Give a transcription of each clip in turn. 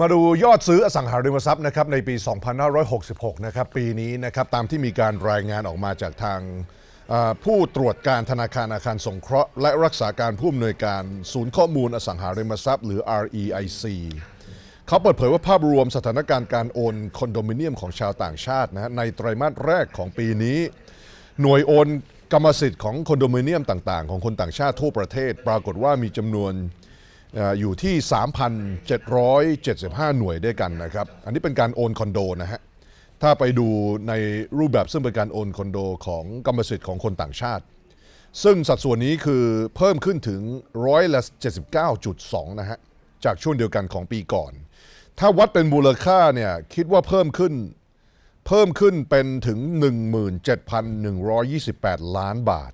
มาดูยอดซื้ออสังหาริมทรัพย์นะครับในปี 2566 นะครับปีนี้นะครับตามที่มีการรายงานออกมาจากทาง ผู้ตรวจการธนาคารอาคารสงเคราะห์ และรักษาการผู้อำนวยการศูนย์ข้อมูลอสังหาริมทรัพย์ หรือ REIC เขาเปิดเผยว่าภาพรวมสถานการณ์การโอนคอนโดมิเนียมของชาวต่างชาตินะในไตรมาสแรกของปีนี้ หน่วยโอนกรรมสิทธิ์ของคอนโดมิเนียมต่างๆ ของคนต่างชาติทั่วประเทศ ปรากฏว่ามีจำนวนอยู่ที่ 3,775 หน่วยด้วยกันนะครับ อันนี้เป็นการโอนคอนโดนะฮะ ถ้าไปดูในรูปแบบซึ่งเป็นการโอนคอนโดของกรรมสิทธิ์ของคนต่างชาติ ซึ่งสัดส่วนนี้คือเพิ่มขึ้นถึงร้อยละ79.2นะฮะจากช่วงเดียวกันของปีก่อน ถ้าวัดเป็นมูลค่าเนี่ยคิดว่าเพิ่มขึ้น เพิ่มขึ้นเป็นถึง 17,128 ล้านบาท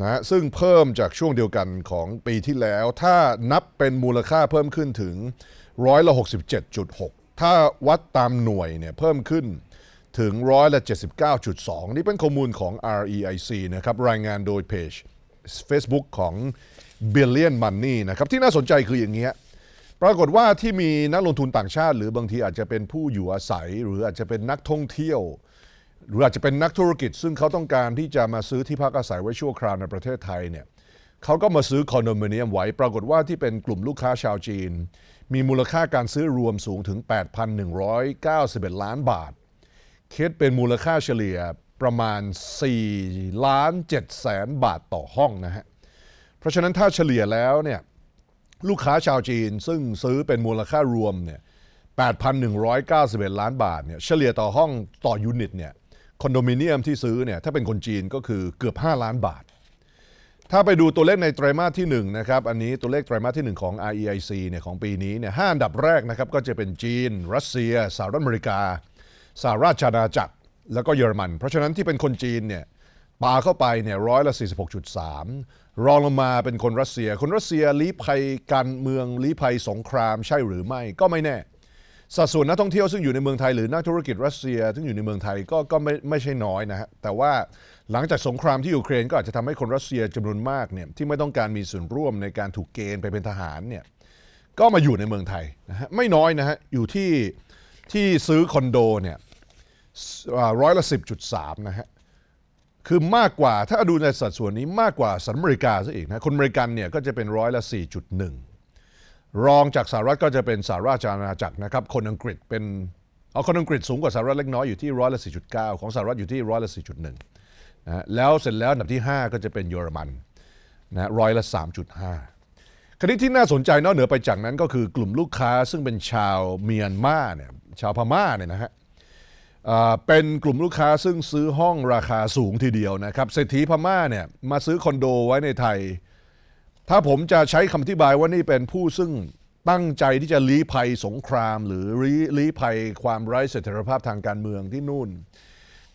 นะซึ่งเพิ่มจากช่วงเดียวกันของปีที่แล้ว ถ้านับเป็นมูลค่าเพิ่มขึ้นถึงร้อยละ67.6 ถ้าวัดตามหน่วยเนี่ยเพิ่มขึ้นถึงร้อยละ79.2 นี่เป็นข้อมูลของ REIC นะครับรายงานโดยเพจ Facebook ของ Billion Money นะครับ ที่น่าสนใจคืออย่างเงี้ยปรากฏว่าที่มีนักลงทุนต่างชาติ หรือบางทีอาจจะเป็นผู้อยู่อาศัยหรืออาจจะเป็นนักท่องเที่ยวหรืออาจจะเป็นนักธุรกิจซึ่งเขาต้องการที่จะมาซื้อที่พักอาศัยไว้ชั่วคราว ในประเทศไทยเนี่ยเขาก็มาซื้อคอนโดมิเนียมไว้ ปรากฏว่าที่เป็นกลุ่มลูกค้าชาวจีน มีมูลค่าการซื้อรวมสูงถึง 8,191 ล้านบาทคิดเป็นมูลค่าเฉลี่ยประมาณ4ล้าน7แสนบาทต่อห้องนะฮะเพราะฉะนั้นถ้าเฉลี่ยแล้วเนี่ยลูกค้าชาวจีนซึ่งซื้อเป็นมูลค่ารวมเนี่ย8,191 ล้านบาทเนี่ยเฉลี่ยต่อห้องต่อยูนิตเนี่ยคอนโดมิเนียมที่ซื้อเนี่ยถ้าเป็นคนจีนก็คือเกือบ 5 ล้านบาท ถ้าไปดูตัวเลขในไตรมาสที่1นะครับอันนี้ตัวเลขไตรมาสที่ 1 ของ REIC เนี่ยของปีนี้เนี่ยห้าอันดับแรกนะครับก็จะเป็นจีน รัสเซียสหรัฐอเมริกาสหราชอาณาจักร แล้วก็เยอรมัน เพราะฉะนั้นที่เป็นคนจีนเนี่ยปาเข้าไปเนี่ยร้อยละ46.3 รองลงมาเป็นคนรัสเซีย คนรัสเซีย ลี้ภัย การเมืองลี้ภัยสงครามใช่หรือไม่ก็ไม่แน่สัดส่วนนักท่องเที่ยวซึ่งอยู่ในเมืองไทยหรือนักธุรกิจรัสเซียซึ่งอยู่ในเมืองไทยก็ก็ไม่ไม่ใช่น้อยนะฮะแต่ว่าหลังจากสงครามที่ยูเครนก็อาจจะทำให้คนรัสเซียจำนวนมากเนี่ยที่ไม่ต้องการมีส่วนร่วมในการถูกเกณฑ์ไปเป็นทหารเนี่ยก็มาอยู่ในเมืองไทยนะฮะไม่น้อยนะฮะอยู่ที่ที่ซื้อคอนโดเนี่ยร้อยละสิบจุดสามนะฮะคือมากกว่าถ้าดูในสัดส่วนนี้มากกว่าสหรัฐอเมริกาซะอีกนะคนอเมริกันเนี่ยก็จะเป็นร้อยละสี่จุดหนึ่งรองจากสหรัฐก็จะเป็นสหราชอาณาจักรนะครับคนอังกฤษ เป็นเอาคนอังกฤษสูงกว่าสหรัฐเล็กน้อยอยู่ที่ร้อยละ้าของสหรัฐอยู่ที่ร้อยละดหนะแล้วเสร็จแล้วอันดับที่ 5 ก็จะเป็นเยอรมันนะร้อยละ3.5คดีที่น่าสนใจนอกเหนือไปจากนั้นก็คือกลุ่มลูกค้าซึ่งเป็นชาวเมียนมาเนี่ยชาวพม่าเนี่ยนะฮะเป็นกลุ่มลูกค้าซึ่งซื้อห้องราคาสูงทีเดียวนะครับเศรษฐีพม่าเนี่ยมาซื้อคอนโดไว้ในไทยถ้าผมจะใช้คำอธิบายว่านี่เป็นผู้ซึ่งตั้งใจที่จะลี้ภัยสงคราม หรือลี้ภัยความไร้เสถียรภาพทางการเมืองที่นู่น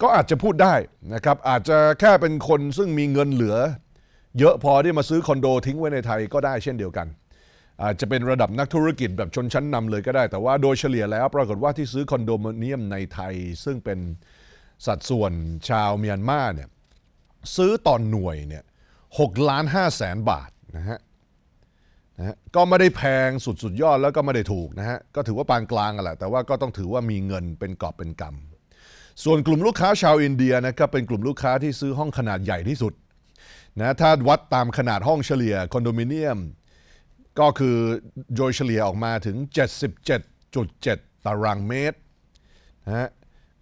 ก็อาจจะพูดได้นะครับอาจจะแค่เป็นคนซึ่งมีเงินเหลือ เยอะพอที่มาซื้อคอนโดทิ้งไว้ในไทยก็ได้เช่นเดียวกันอาจจะเป็นระดับนักธุรกิจแบบชนชั้นนำเลยก็ได้แต่ว่าโดยเฉลี่ยแล้วปรากฏว่าที่ซื้อคอนโดมิเนียมในไทย ซึ่งเป็นสัดส่วนชาวเมียนมาเนี่ยซื้อต่อนหน่วยเนี่ยหกล้านห้าแสนบาทนะฮะนะฮะก็ไม่ได้แพงสุดสุดยอดแล้วก็ไม่ได้ถูกนะฮะก็ถือว่าปานกลางกันแหละแต่ว่าก็ต้องถือว่ามีเงินเป็นกอบ เป็นกำส่วนกลุ่มลูกค้าชาวอินเดียนะครับเป็นกลุ่มลูกค้าที่ซื้อห้องขนาดใหญ่ที่สุดนะถ้าวัดตามขนาดห้องเฉลี่ยคอนโดมิเนียม ก็คือโดยเฉลี่ยออกมาถึง 77.7ตารางเมตรนะฮะ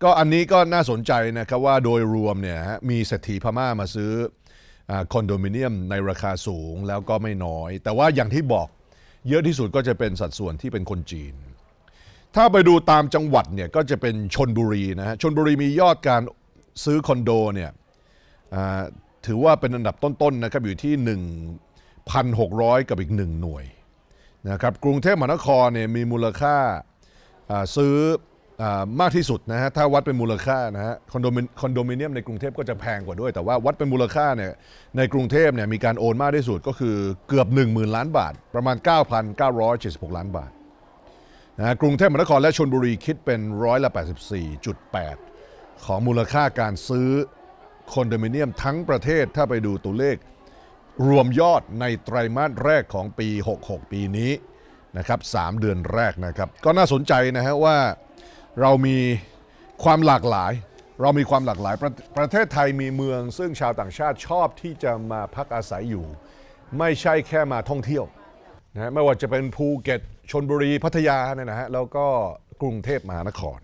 ก็อันนี้ก็น่าสนใจนะครับว่าโดยรวมเนี่ยมีเศรษฐีพม่ามาซื้อคอนโดมิเนียมในราคาสูงแล้วก็ไม่น้อย แต่ว่าอย่างที่บอกเยอะที่สุดก็จะเป็นสัดส่วนที่เป็นคนจีน ถ้าไปดูตามจังหวัดเนี่ยก็จะเป็นชนบุรีนะฮะชนบุรีมียอดการซื้อคอนโดเนี่ยถือว่าเป็นอันดับต้นๆนะครับอยู่ที่ 1,600 กับอีก 1 หน่วยนะครับกรุงเทพมหานครเนี่ยมีมูลค่าซื้อมากที่สุดนะฮะถ้าวัดเป็นมูลค่านะฮะคอนโดมิคอนโดมิเนียมในกรุงเทพก็จะแพงกว่าด้วย แต่ว่าวัดเป็นมูลค่าเนี่ยในกรุงเทพเนี่ยมีการโอนมากที่สุดก็คือเกือบ 1 0,000 ล้านบาท ประมาณ 9,976ล้านบาทนะกรุงเทพมหานครและชนบุรีคิดเป็นร้อยละ84.8 ของมูลค่าการซื้อ คอนโดมิเนียมทั้งประเทศ ถ้าไปดูตัวเลขรวมยอดในไตรมาสแรกของปี66ปีนี้นะครับ3เดือนแรกนะครับ ก็น่าสนใจนะฮะว่าเรามีความหลากหลาย เรามีความหลากหลายประประเทศไทยมีเมืองซึ่งชาวต่างชาติชอบที่จะมาพักอาศัยอยู่ ไม่ใช่แค่มาท่องเที่ยวนะไม่ว่าจะเป็นภูเก็ตชนบุรีพัทยาเนี่ยนะฮะแล้วก็กรุงเทพมหานคร